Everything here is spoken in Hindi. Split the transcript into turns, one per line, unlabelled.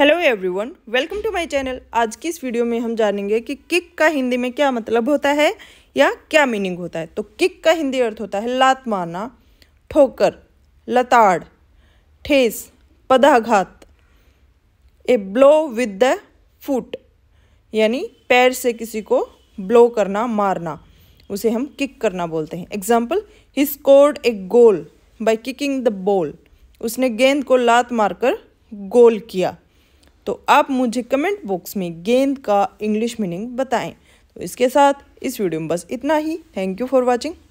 hello everyone welcome to my channel आज की इस वीडियो में हम जानेंगे कि किक का हिंदी में क्या मतलब होता है या क्या मीनिंग होता है तो किक का हिंदी अर्थ होता है लात मारना ठोकर लताड़ ठेस पदाघात a blow with the foot यानी पैर से किसी को ब्लो करना मारना उसे हम किक करना बोलते हैं example he scored a goal by kicking the ball उसने गेंद को लात मारकर गोल किया तो आप मुझे कमेंट बॉक्स में गेंद का इंग्लिश मीनिंग बताएं तो इसके साथ इस वीडियो में बस इतना ही थैंक यू फॉर वॉचिंग